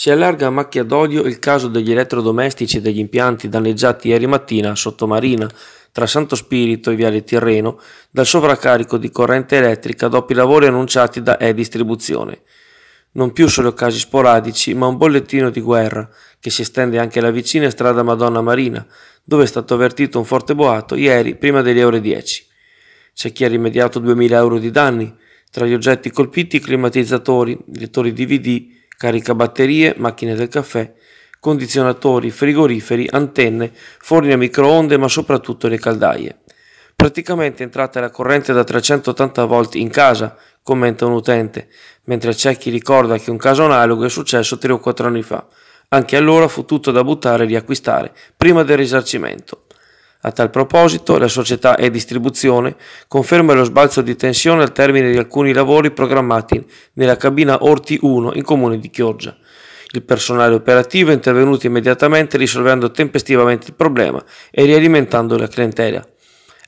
Si allarga a macchia d'olio il caso degli elettrodomestici e degli impianti danneggiati ieri mattina a Sottomarina, tra Santo Spirito e Viale Tirreno, dal sovraccarico di corrente elettrica dopo i lavori annunciati da E-Distribuzione. Non più solo casi sporadici, ma un bollettino di guerra, che si estende anche alla vicina strada Madonna Marina, dove è stato avvertito un forte boato ieri prima delle ore 10. C'è chi ha rimediato 2.000 euro di danni, tra gli oggetti colpiti i climatizzatori, i lettori DVD, carica batterie, macchine del caffè, condizionatori, frigoriferi, antenne, forni a microonde ma soprattutto le caldaie. Praticamente entrata la corrente da 380 volt in casa, commenta un utente, mentre c'è chi ricorda che un caso analogo è successo 3 o 4 anni fa. Anche allora fu tutto da buttare e riacquistare, prima del risarcimento. A tal proposito, la società E-Distribuzione conferma lo sbalzo di tensione al termine di alcuni lavori programmati nella cabina Orti 1 in comune di Chioggia. Il personale operativo è intervenuto immediatamente risolvendo tempestivamente il problema e rialimentando la clientela.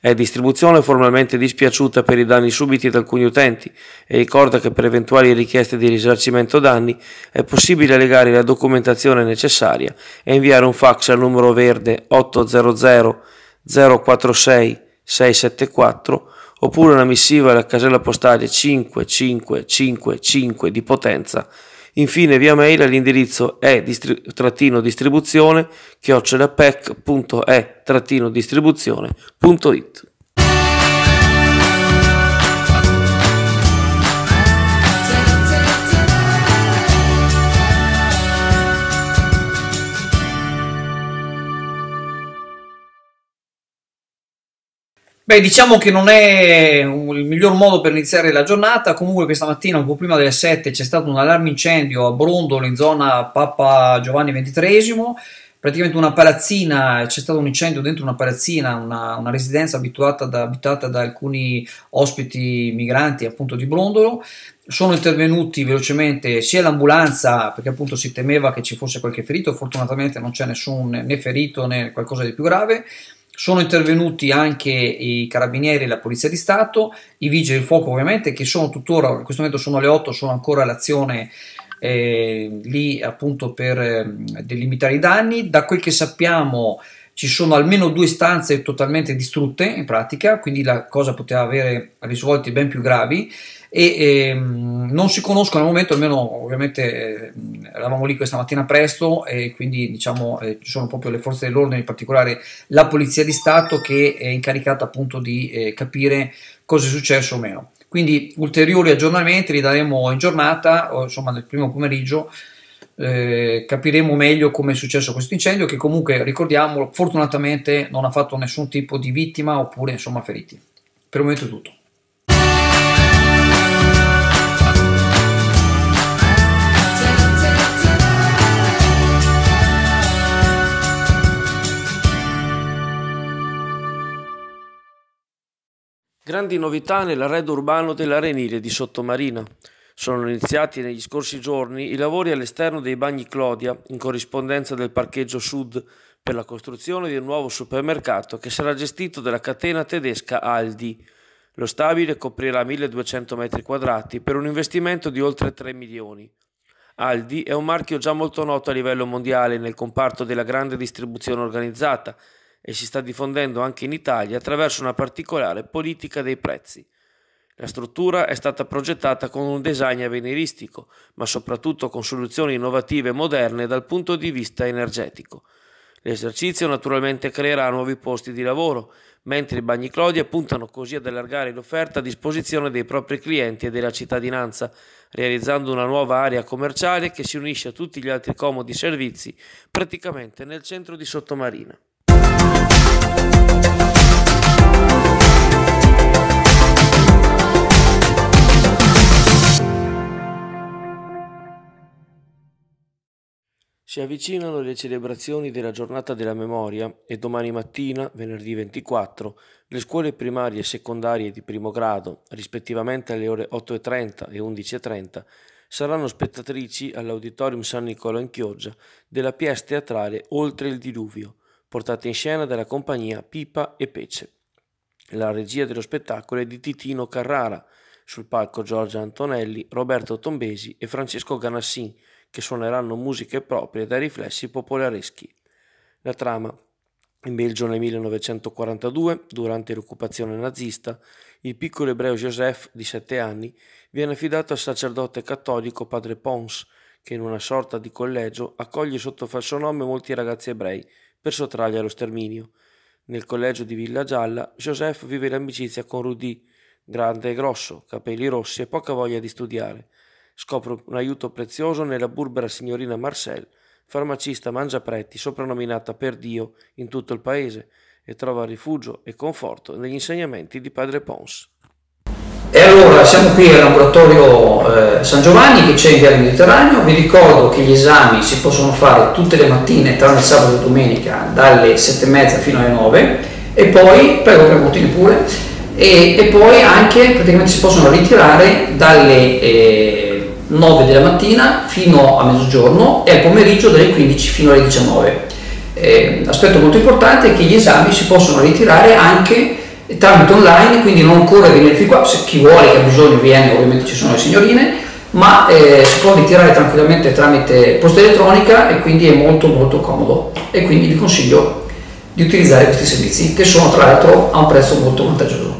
È distribuzione formalmente dispiaciuta per i danni subiti da alcuni utenti e ricorda che per eventuali richieste di risarcimento danni è possibile legare la documentazione necessaria e inviare un fax al numero verde 800 046 674 oppure una missiva alla casella postale 5555 di Potenza. Infine via mail all'indirizzo e-distribuzione chiocciolapec.e-distribuzione.it Beh, diciamo che non è il miglior modo per iniziare la giornata. Comunque, questa mattina, un po' prima delle 7, c'è stato un allarme incendio a Brondolo in zona Papa Giovanni XXIII. Praticamente una palazzina, c'è stato un incendio dentro una palazzina, una, una residenza da, abitata da alcuni ospiti migranti appunto di Brondolo. Sono intervenuti velocemente sia l'ambulanza, perché appunto si temeva che ci fosse qualche ferito, fortunatamente non c'è nessun né ferito né qualcosa di più grave sono intervenuti anche i carabinieri e la polizia di Stato, i vigili del fuoco ovviamente che sono tuttora, in questo momento sono le 8, sono ancora all'azione eh, lì appunto per eh, delimitare i danni. Da quel che sappiamo ci sono almeno due stanze totalmente distrutte in pratica, quindi la cosa poteva avere risvolti ben più gravi e ehm, non si conoscono al momento, almeno ovviamente eh, eravamo lì questa mattina presto e quindi diciamo eh, ci sono proprio le forze dell'ordine, in particolare la Polizia di Stato che è incaricata appunto di eh, capire cosa è successo o meno. Quindi ulteriori aggiornamenti li daremo in giornata, o, insomma nel primo pomeriggio, eh, capiremo meglio come è successo questo incendio che comunque ricordiamolo fortunatamente non ha fatto nessun tipo di vittima oppure insomma feriti. Per il momento è tutto. Grandi novità nell'arredo urbano dell'arenile di Sottomarina. Sono iniziati negli scorsi giorni i lavori all'esterno dei bagni Clodia, in corrispondenza del parcheggio sud, per la costruzione di un nuovo supermercato che sarà gestito dalla catena tedesca Aldi. Lo stabile coprirà 1200 metri quadrati per un investimento di oltre 3 milioni. Aldi è un marchio già molto noto a livello mondiale nel comparto della grande distribuzione organizzata e si sta diffondendo anche in Italia attraverso una particolare politica dei prezzi. La struttura è stata progettata con un design avveniristico, ma soprattutto con soluzioni innovative e moderne dal punto di vista energetico. L'esercizio naturalmente creerà nuovi posti di lavoro, mentre i Bagni Clodia puntano così ad allargare l'offerta a disposizione dei propri clienti e della cittadinanza, realizzando una nuova area commerciale che si unisce a tutti gli altri comodi servizi praticamente nel centro di Sottomarina. Si avvicinano le celebrazioni della giornata della memoria e domani mattina, venerdì 24, le scuole primarie e secondarie di primo grado, rispettivamente alle ore 8.30 e 11.30, saranno spettatrici all'Auditorium San Nicola in Chioggia della pièce teatrale Oltre il diluvio, portata in scena dalla compagnia Pipa e Pece. La regia dello spettacolo è di Titino Carrara, sul palco Giorgia Antonelli, Roberto Tombesi e Francesco Ganassin, che suoneranno musiche proprie dai riflessi popolareschi. La trama. In Belgio nel 1942, durante l'occupazione nazista, il piccolo ebreo Joseph, di 7 anni, viene affidato al sacerdote cattolico padre Pons, che in una sorta di collegio accoglie sotto falso nome molti ragazzi ebrei per sottrarli allo sterminio. Nel collegio di Villa Gialla, Joseph vive l'amicizia con Rudy, grande e grosso, capelli rossi e poca voglia di studiare scopre un aiuto prezioso nella burbera signorina Marcel, farmacista mangiapretti, soprannominata per Dio in tutto il paese, e trova rifugio e conforto negli insegnamenti di padre Pons. E allora siamo qui al laboratorio eh, San Giovanni che c'è in via Mediterraneo, vi ricordo che gli esami si possono fare tutte le mattine tranne il sabato e domenica dalle 7.30 fino alle 9 e poi, prego prenotini pure, e, e, poi anche praticamente si possono ritirare dalle... Eh, 9 della mattina fino a mezzogiorno e al pomeriggio dalle 15 fino alle 19. Eh, aspetto molto importante è che gli esami si possono ritirare anche tramite online, quindi non occorre venire qua, se chi vuole, che ha bisogno viene, ovviamente ci sono le signorine, ma eh, si può ritirare tranquillamente tramite posta elettronica e quindi è molto molto comodo e quindi vi consiglio di utilizzare questi servizi che sono tra l'altro a un prezzo molto vantaggioso.